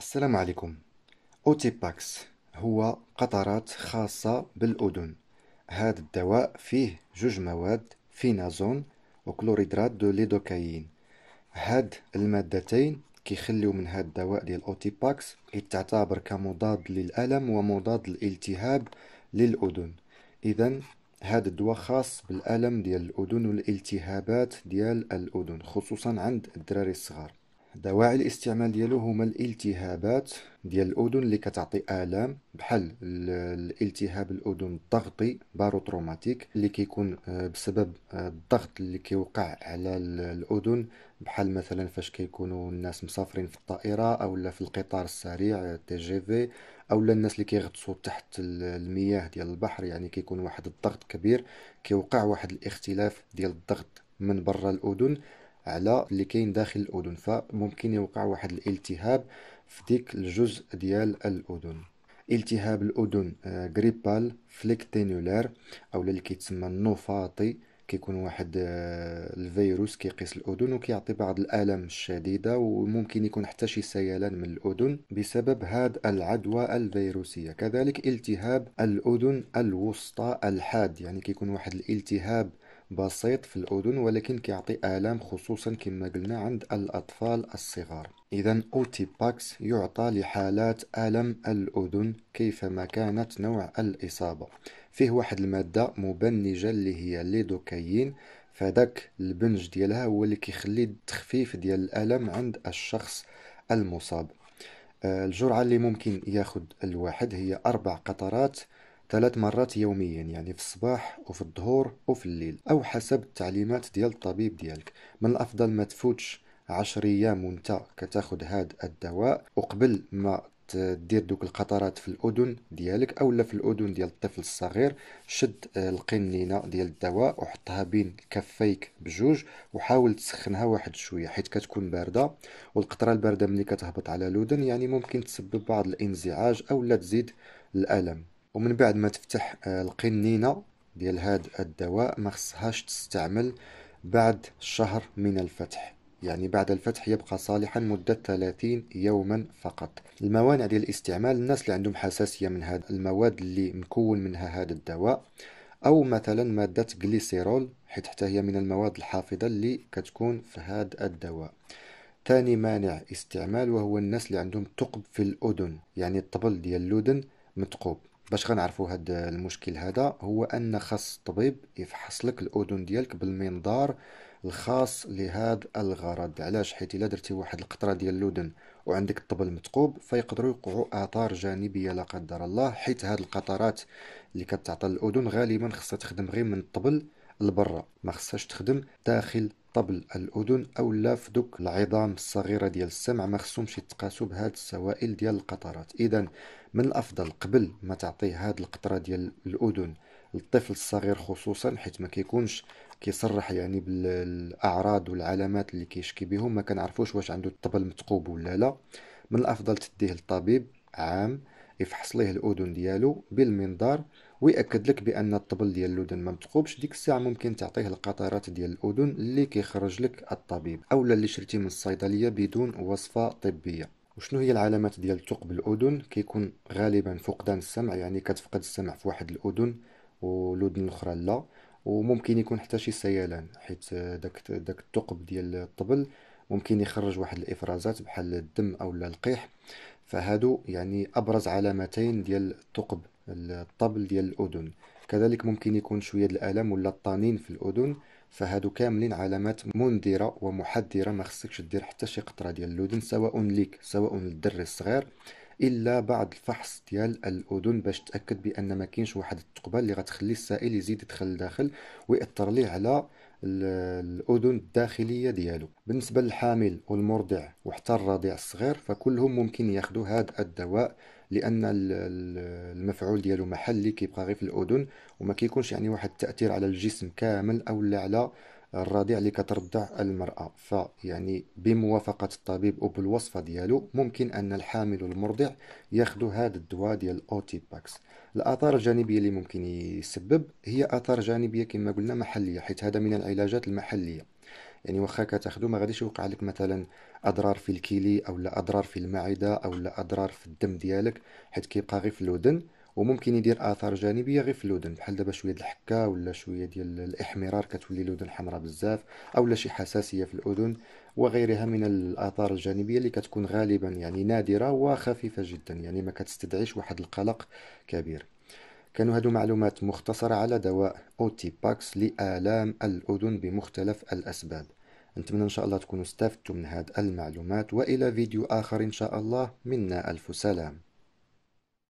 السلام عليكم أوتيباكس هو قطرات خاصة بالأذن هذا الدواء فيه جوج مواد فينازون وكلوريدرات دو ليدوكايين هاد المادتين كيخليو من هاد الدواء ديال اوتيباكس يتعتبر كمضاد للألم ومضاد للالتهاب للأذن إذا هاد الدواء خاص بالألم ديال الأذن والالتهابات ديال الأذن خصوصا عند الدراري الصغار دواعي الاستعمال ديالو هما الالتهابات ديال الاذن اللي كتعطي الام بحال الالتهاب الاذن الضغطي باروتروماتيك اللي كيكون آه، بسبب آه، الضغط اللي كيوقع على الاذن بحال مثلا فاش كيكونوا الناس مسافرين في الطائره اولا في القطار السريع تي جي في اولا الناس اللي كيغطسوا تحت المياه ديال البحر يعني كيكون واحد الضغط كبير كيوقع واحد الاختلاف ديال الضغط من برا الاذن على اللي كاين داخل الاذن فممكن يوقع واحد الالتهاب في ديك الجزء ديال الاذن التهاب الاذن غريبال فليكتينولار او اللي كيتسمى النفاطي كيكون واحد آه، الفيروس كيقيس الاذن وكيعطي بعض الالام الشديده وممكن يكون حتى شي سيلان من الاذن بسبب هاد العدوى الفيروسيه كذلك التهاب الاذن الوسطى الحاد يعني كيكون واحد الالتهاب بسيط في الأذن ولكن كيعطي آلام خصوصا كما قلنا عند الأطفال الصغار إذا أوتيباكس يعطى لحالات ألم الأذن كيفما كانت نوع الإصابة فيه واحد المادة مبنجة اللي هي ليدوكايين فداك البنج ديالها هو اللي كيخلي التخفيف ديال الألم عند الشخص المصاب آه، الجرعة اللي ممكن ياخد الواحد هي أربع قطرات ثلاث مرات يوميا يعني في الصباح وفي الظهر وفي الليل أو حسب التعليمات ديال الطبيب ديالك من الأفضل ما تفوتش عشر أيام وانت كتاخد هاد الدواء وقبل ما دير دوك القطرات في الاذن ديالك اولا في الاذن ديال الطفل الصغير شد القنينه ديال الدواء وحطها بين كفيك بجوج وحاول تسخنها واحد شويه حيت كتكون بارده والقطره البارده ملي كتهبط على الاذن يعني ممكن تسبب بعض الانزعاج اولا تزيد الالم ومن بعد ما تفتح آه، القنينة ديال هاد الدواء ما خصهاش تستعمل بعد شهر من الفتح يعني بعد الفتح يبقى صالحا مدة 30 يوما فقط الموانع ديال الاستعمال الناس اللي عندهم حساسية من هاد المواد اللي مكون منها هاد الدواء أو مثلا مادة جليسيرول حيت حتى هي من المواد الحافظة اللي كتكون في هاد الدواء ثاني مانع استعمال وهو الناس اللي عندهم ثقب في الأذن يعني الطبل ديال الأذن متقوب باش غنعرفوا هاد المشكل هذا هو ان خاص الطبيب يفحص لك الاذن ديالك بالمنظار الخاص لهاد الغرض علاش حيت الا درتي واحد القطره ديال الاذن وعندك الطبل مثقوب فيقدروا يوقعوا اثار جانبيه لا قدر الله حيت هاد القطرات اللي كتعطى الاذن غالبا خصها تخدم غير من الطبل لبرا ما خصهاش تخدم داخل طبل الأذن أو لافدك العظام الصغيرة ديال السمع ما خصهمش يتقاسوا بهاد السوائل ديال القطرات إذا من الأفضل قبل ما تعطي هاد القطرة ديال الأذن للطفل الصغير خصوصا حيت ما كيكونش كيصرح يعني بالاعراض والعلامات اللي كيشكي بهم ما كنعرفوش واش عنده الطبل مثقوب ولا لا من الافضل تديه للطبيب عام يفحص ليه الاذن ديالو بالمنظار ويأكد لك بان الطبل ديال الاذن ما مثقوبش ديك الساعه ممكن تعطيه القطرات ديال الاذن اللي كيخرج لك الطبيب اولا اللي شريتي من الصيدليه بدون وصفه طبيه وشنو هي العلامات ديال الثقب الاذن كيكون غالبا فقدان السمع يعني كتفقد السمع في واحد الاذن والاذن الاخرى لا وممكن يكون حتى شي سيلان حيت داك داك الثقب ديال الطبل ممكن يخرج واحد الافرازات بحال الدم او القيح فهادو يعني أبرز علامتين ديال الثقب الطبل ديال الأذن كذلك ممكن يكون شوية الألم ولا الطنين في الأذن فهادو كاملين علامات منذرة ومحذرة ما خصكش دير حتى شي قطرة ديال الأذن سواء ليك سواء للدري الصغير الا بعد الفحص ديال الاذن باش تاكد بان ما كاينش واحد الثقبه اللي غتخلي السائل يزيد يدخل لداخل وياثر ليه على الأذن الداخلية ديالو بالنسبة للحامل والمرضع وحتى الرضيع الصغير فكلهم ممكن ياخذوا هذا الدواء لأن المفعول ديالو محلي كيبقى غير في الأذن وما كيكونش يعني واحد التأثير على الجسم كامل أو على الرضيع اللي كترضع المرأة فيعني بموافقة الطبيب او بالوصفه ديالو ممكن أن الحامل والمرضع ياخذوا هذا الدواء ديال باكس الآثار الجانبية اللي ممكن يسبب هي آثار جانبية كما قلنا محلية حيث هذا من العلاجات المحلية يعني واخا كتاخدو ما غاديش يوقع لك مثلا اضرار في الكلي او لا اضرار في المعده او لا اضرار في الدم ديالك حيت كيبقى غير في الودن وممكن يدير اثار جانبيه غير في الاذن بحال دابا شويه الحكه ولا شويه ديال الاحمرار كتولي الاذن حمراء بزاف او لا شي حساسيه في الاذن وغيرها من الاثار الجانبيه اللي كتكون غالبا يعني نادره وخفيفه جدا يعني ما كتستدعيش واحد القلق كبير كانوا هادو معلومات مختصرة على دواء أوتي باكس لآلام الأذن بمختلف الأسباب نتمنى إن شاء الله تكونوا استفدتوا من هاد المعلومات وإلى فيديو آخر إن شاء الله منا ألف سلام